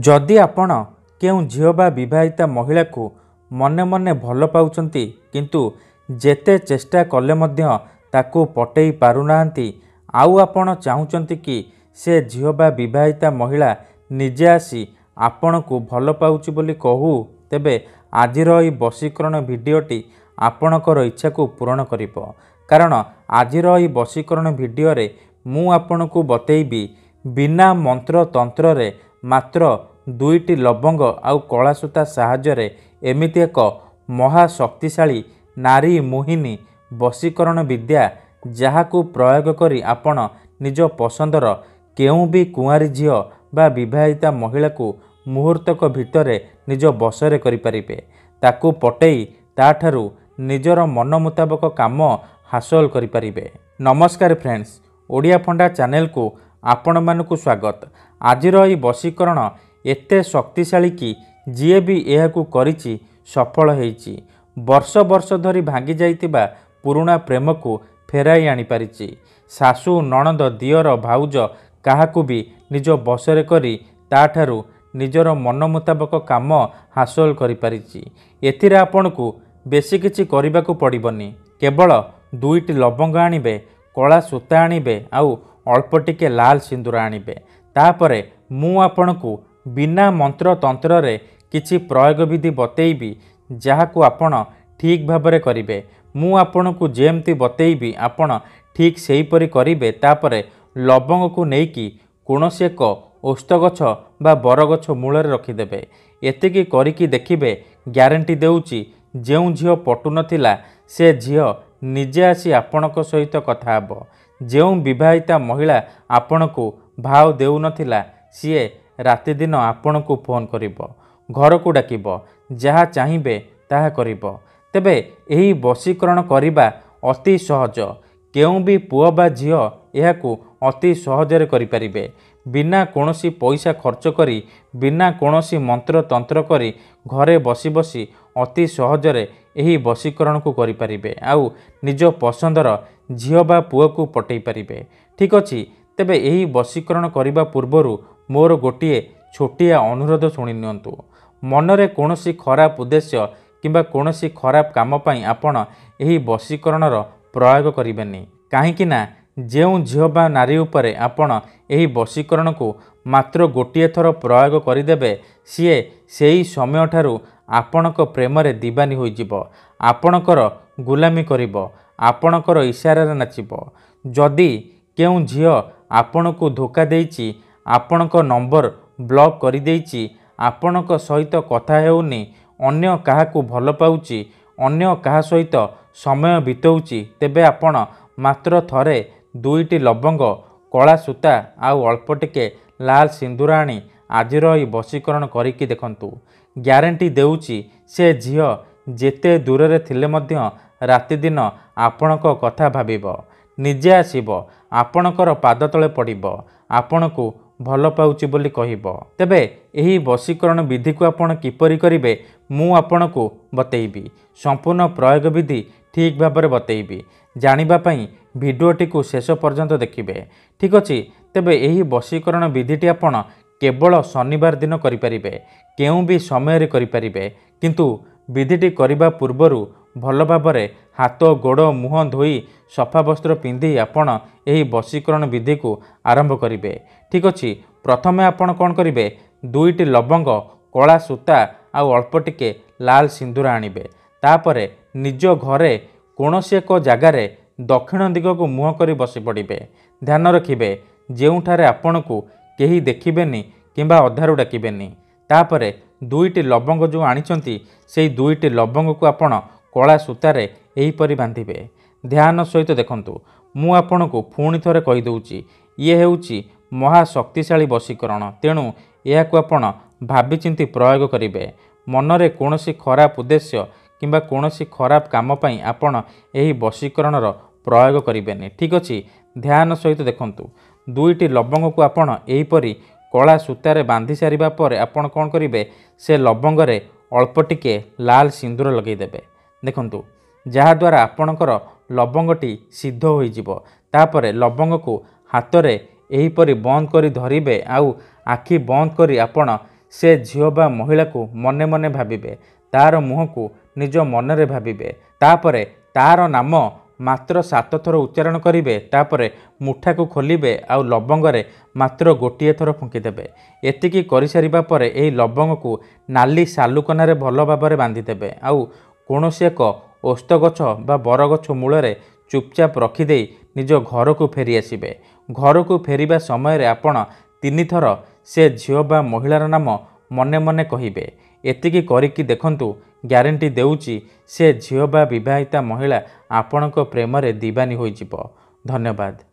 ଯଦି ଆପଣ କେଉଁ ଝିଅ ବା ବିବାହିତା ମହିଳାକୁ ମନେ ମନେ ଭଲ ପାଉଛନ୍ତି କିନ୍ତୁ ଯେତେ ଚେଷ୍ଟା କଲେ ମଧ୍ୟ ତାକୁ ପଟେଇ ପାରୁନାହାନ୍ତି ଆଉ ଆପଣ ଚାହୁଁଛନ୍ତି କି ସେ ଝିଅ ବା ବିବାହିତା ମହିଳା ନିଜେ ଆସି ଆପଣଙ୍କୁ ଭଲ ପାଉଛି ବୋଲି କହୁ ତେବେ ଆଜିର ଏହି ବଶୀକରଣ ଭିଡ଼ିଓଟି ଆପଣଙ୍କର ଇଚ୍ଛାକୁ ପୂରଣ କରିବ କାରଣ ଆଜିର ଏହି ବଶୀକରଣ ଭିଡ଼ିଓରେ ମୁଁ ଆପଣଙ୍କୁ ବତେଇବି ବିନା ମନ୍ତ୍ରତନ୍ତ୍ରରେ ମାତ୍ର ଦୁଇଟି ଲବଙ୍ଗ ଆଉ କଳା ସୂତା ସାହାଯ୍ୟରେ ଏମିତି ଏକ ମହାଶକ୍ତିଶାଳୀ ନାରୀ ମୋହିନୀ ବଶୀକରଣ ବିଦ୍ୟା ଯାହାକୁ ପ୍ରୟୋଗ କରି ଆପଣ ନିଜ ପସନ୍ଦର କେଉଁ ବି କୁଆଁରୀ ଝିଅ ବା ବିବାହିତା ମହିଳାକୁ ମୁହୂର୍ତ୍ତକ ଭିତରେ ନିଜ ବସରେ କରିପାରିବେ ତାକୁ ପଟେଇ ତାଠାରୁ ନିଜର ମନ ମୁତାବକ କାମ ହାସଲ କରିପାରିବେ ନମସ୍କାର ଫ୍ରେଣ୍ଡସ୍ ଓଡ଼ିଆ ଫଣ୍ଡା ଚ୍ୟାନେଲକୁ ଆପଣମାନଙ୍କୁ ସ୍ୱାଗତ ଆଜିର ଏହି ବଶୀକରଣ ଏତେ ଶକ୍ତିଶାଳୀ କି ଯିଏ ବି ଏହାକୁ କରିଛି ସଫଳ ହୋଇଛି ବର୍ଷ ବର୍ଷ ଧରି ଭାଙ୍ଗି ଯାଇଥିବା ପୁରୁଣା ପ୍ରେମକୁ ଫେରାଇ ଆଣିପାରିଛି ଶାଶୁ ନଣନ୍ଦ ଦିଅର ଭାଉଜ କାହାକୁ ବି ନିଜ ବଶରେ କରି ତାଠାରୁ ନିଜର ମନ ମୁତାବକ କାମ ହାସଲ କରିପାରିଛି ଏଥିରେ ଆପଣଙ୍କୁ ବେଶୀ କିଛି କରିବାକୁ ପଡ଼ିବନି କେବଳ ଦୁଇଟି ଲବଙ୍ଗ ଆଣିବେ କଳା ସୂତା ଆଣିବେ ଆଉ ଅଳ୍ପ ଟିକେ ଲାଲ ସିନ୍ଦୁର ଆଣିବେ ତାପରେ ମୁଁ ଆପଣଙ୍କୁ ବିନା ମନ୍ତ୍ରତନ୍ତ୍ରରେ କିଛି ପ୍ରୟୋଗବିଧି ବତେଇବି ଯାହାକୁ ଆପଣ ଠିକ୍ ଭାବରେ କରିବେ ମୁଁ ଆପଣଙ୍କୁ ଯେମିତି ବତେଇବି ଆପଣ ଠିକ୍ ସେହିପରି କରିବେ ତାପରେ ଲବଙ୍ଗକୁ ନେଇକି କୌଣସି ଏକ ଓସ୍ତ ଗଛ ବା ବରଗଛ ମୂଳରେ ରଖିଦେବେ ଏତିକି କରିକି ଦେଖିବେ ଗ୍ୟାରେଣ୍ଟି ଦେଉଛି ଯେଉଁ ଝିଅ ପଟୁନଥିଲା ସେ ଝିଅ ନିଜେ ଆସି ଆପଣଙ୍କ ସହିତ କଥା ହେବ ଯେଉଁ ବିବାହିତା ମହିଳା ଆପଣଙ୍କୁ ଭାଉ ଦେଉନଥିଲା ସିଏ ରାତିଦିନ ଆପଣଙ୍କୁ ଫୋନ୍ କରିବ ଘରକୁ ଡାକିବ ଯାହା ଚାହିଁବେ ତାହା କରିବ ତେବେ ଏହି ବଶୀକରଣ କରିବା ଅତି ସହଜ କେଉଁ ବି ପୁଅ ବା ଝିଅ ଏହାକୁ ଅତି ସହଜରେ କରିପାରିବେ ବିନା କୌଣସି ପଇସା ଖର୍ଚ୍ଚ କରି ବିନା କୌଣସି ମନ୍ତ୍ରତନ୍ତ୍ର କରି ଘରେ ବସି ବସି ଅତି ସହଜରେ ଏହି ବଶୀକରଣକୁ କରିପାରିବେ ଆଉ ନିଜ ପସନ୍ଦର ଝିଅ ବା ପୁଅକୁ ପଠେଇ ପାରିବେ ଠିକ୍ ଅଛି ତେବେ ଏହି ବଶୀକରଣ କରିବା ପୂର୍ବରୁ ମୋର ଗୋଟିଏ ଛୋଟିଆ ଅନୁରୋଧ ଶୁଣି ନିଅନ୍ତୁ ମନରେ କୌଣସି ଖରାପ ଉଦ୍ଦେଶ୍ୟ କିମ୍ବା କୌଣସି ଖରାପ କାମ ପାଇଁ ଆପଣ ଏହି ବଶୀକରଣର ପ୍ରୟୋଗ କରିବେନି କାହିଁକିନା ଯେଉଁ ଝିଅ ବା ନାରୀ ଉପରେ ଆପଣ ଏହି ବଶୀକରଣକୁ ମାତ୍ର ଗୋଟିଏ ଥର ପ୍ରୟୋଗ କରିଦେବେ ସିଏ ସେହି ସମୟଠାରୁ ଆପଣଙ୍କ ପ୍ରେମରେ ଦିବାନୀ ହୋଇଯିବ ଆପଣଙ୍କର ଗୁଲାମୀ କରିବ ଆପଣଙ୍କର ଇସାରାରେ ନାଚିବ ଯଦି କେଉଁ ଝିଅ ଆପଣଙ୍କୁ ଧୋକା ଦେଇଛି ଆପଣଙ୍କ ନମ୍ବର ବ୍ଲକ୍ କରିଦେଇଛି ଆପଣଙ୍କ ସହିତ କଥା ହେଉନି ଅନ୍ୟ କାହାକୁ ଭଲ ପାଉଛି ଅନ୍ୟ କାହା ସହିତ ସମୟ ବିତାଉଛି ତେବେ ଆପଣ ମାତ୍ର ଥରେ ଦୁଇଟି ଲବଙ୍ଗ କଳା ସୂତା ଆଉ ଅଳ୍ପ ଟିକେ ଲାଲ ସିନ୍ଦୁର ଆଣି ଆଜିର ଏହି ବଶୀକରଣ କରିକି ଦେଖନ୍ତୁ ଗ୍ୟାରେଣ୍ଟି ଦେଉଛି ସେ ଝିଅ ଯେତେ ଦୂରରେ ଥିଲେ ମଧ୍ୟ ରାତିଦିନ ଆପଣଙ୍କ କଥା ଭାବିବ ନିଜେ ଆସିବ ଆପଣଙ୍କର ପାଦ ତଳେ ପଡ଼ିବ ଆପଣଙ୍କୁ ଭଲ ପାଉଛି ବୋଲି କହିବ ତେବେ ଏହି ବଶୀକରଣ ବିଧିକୁ ଆପଣ କିପରି କରିବେ ମୁଁ ଆପଣଙ୍କୁ ବତେଇବି ସମ୍ପୂର୍ଣ୍ଣ ପ୍ରୟୋଗ ବିଧି ଠିକ୍ ଭାବରେ ବତେଇବି ଜାଣିବା ପାଇଁ ଭିଡ଼ିଓଟିକୁ ଶେଷ ପର୍ଯ୍ୟନ୍ତ ଦେଖିବେ ଠିକ୍ ଅଛି ତେବେ ଏହି ବଶୀକରଣ ବିଧିଟି ଆପଣ କେବଳ ଶନିବାର ଦିନ କରିପାରିବେ କେଉଁ ବି ସମୟରେ କରିପାରିବେ କିନ୍ତୁ ବିଧିଟି କରିବା ପୂର୍ବରୁ ଭଲ ଭାବରେ ହାତ ଗୋଡ଼ ମୁହଁ ଧୋଇ ସଫା ବସ୍ତ୍ର ପିନ୍ଧି ଆପଣ ଏହି ବଶୀକରଣ ବିଧିକୁ ଆରମ୍ଭ କରିବେ ଠିକ୍ ଅଛି ପ୍ରଥମେ ଆପଣ କ'ଣ କରିବେ ଦୁଇଟି ଲବଙ୍ଗ କଳା ସୂତା ଆଉ ଅଳ୍ପ ଟିକେ ଲାଲ ସିନ୍ଦୁର ଆଣିବେ ତାପରେ ନିଜ ଘରେ କୌଣସି ଏକ ଜାଗାରେ ଦକ୍ଷିଣ ଦିଗକୁ ମୁହଁ କରି ବସି ପଡ଼ିବେ ଧ୍ୟାନ ରଖିବେ ଯେଉଁଠାରେ ଆପଣଙ୍କୁ କେହି ଦେଖିବେନି କିମ୍ବା ଅଧାରୁ ଡାକିବେନି ତାପରେ ଦୁଇଟି ଲବଙ୍ଗ ଯେଉଁ ଆଣିଛନ୍ତି ସେହି ଦୁଇଟି ଲବଙ୍ଗକୁ ଆପଣ କଳା ସୂତାରେ ଏହିପରି ବାନ୍ଧିବେ ଧ୍ୟାନ ସହିତ ଦେଖନ୍ତୁ ମୁଁ ଆପଣଙ୍କୁ ପୁଣି ଥରେ କହିଦେଉଛି ଇଏ ହେଉଛି ମହାଶକ୍ତିଶାଳୀ ବଶୀକରଣ ତେଣୁ ଏହାକୁ ଆପଣ ଭାବିଚିନ୍ତି ପ୍ରୟୋଗ କରିବେ ମନରେ କୌଣସି ଖରାପ ଉଦ୍ଦେଶ୍ୟ କିମ୍ବା କୌଣସି ଖରାପ କାମ ପାଇଁ ଆପଣ ଏହି ବଶୀକରଣର ପ୍ରୟୋଗ କରିବେନି ଠିକ୍ ଅଛି ଧ୍ୟାନ ସହିତ ଦେଖନ୍ତୁ ଦୁଇଟି ଲବଙ୍ଗକୁ ଆପଣ ଏହିପରି କଳା ସୂତାରେ ବାନ୍ଧି ସାରିବା ପରେ ଆପଣ କ'ଣ କରିବେ ସେ ଲବଙ୍ଗରେ ଅଳ୍ପ ଟିକିଏ ଲାଲ ସିନ୍ଦୁର ଲଗାଇଦେବେ ଦେଖନ୍ତୁ ଯାହାଦ୍ୱାରା ଆପଣଙ୍କର ଲବଙ୍ଗଟି ସିଦ୍ଧ ହୋଇଯିବ ତାପରେ ଲବଙ୍ଗକୁ ହାତରେ ଏହିପରି ବନ୍ଦ କରି ଧରିବେ ଆଉ ଆଖି ବନ୍ଦ କରି ଆପଣ ସେ ଝିଅ ବା ମହିଳାକୁ ମନେ ମନେ ଭାବିବେ ତାର ମୁହଁକୁ ନିଜ ମନରେ ଭାବିବେ ତାପରେ ତାର ନାମ ମାତ୍ର ସାତ ଥର ଉଚ୍ଚାରଣ କରିବେ ତାପରେ ମୁଠାକୁ ଖୋଲିବେ ଆଉ ଲବଙ୍ଗରେ ମାତ୍ର ଗୋଟିଏ ଥର ଫୁଙ୍କିଦେବେ ଏତିକି କରିସାରିବା ପରେ ଏହି ଲବଙ୍ଗକୁ ନାଲି ସାଲୁକନାରେ ଭଲ ଭାବରେ ବାନ୍ଧିଦେବେ ଆଉ କୌଣସି ଏକ ଓସ୍ତ ଗଛ ବା ବରଗଛ ମୂଳରେ ଚୁପଚାପ ରଖିଦେଇ ନିଜ ଘରକୁ ଫେରିଆସିବେ ଘରକୁ ଫେରିବା ସମୟରେ ଆପଣ ତିନିଥର ସେ ଝିଅ ବା ମହିଳାର ନାମ ମନେ ମନେ କହିବେ ଏତିକି କରିକି ଦେଖନ୍ତୁ ଗ୍ୟାରେଣ୍ଟି ଦେଉଛି ସେ ଝିଅ ବା ବିବାହିତା ମହିଳା ଆପଣଙ୍କ ପ୍ରେମରେ ଦିବାନୀ ହୋଇଯିବ ଧନ୍ୟବାଦ